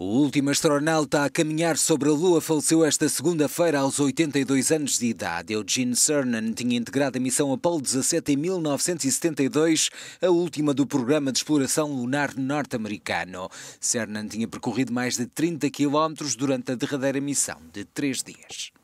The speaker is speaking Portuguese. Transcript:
O último astronauta a caminhar sobre a Lua faleceu esta segunda-feira aos 82 anos de idade. Eugene Cernan tinha integrado a missão Apollo 17 em 1972, a última do programa de exploração lunar norte-americano. Cernan tinha percorrido mais de 30 quilómetros durante a derradeira missão de três dias.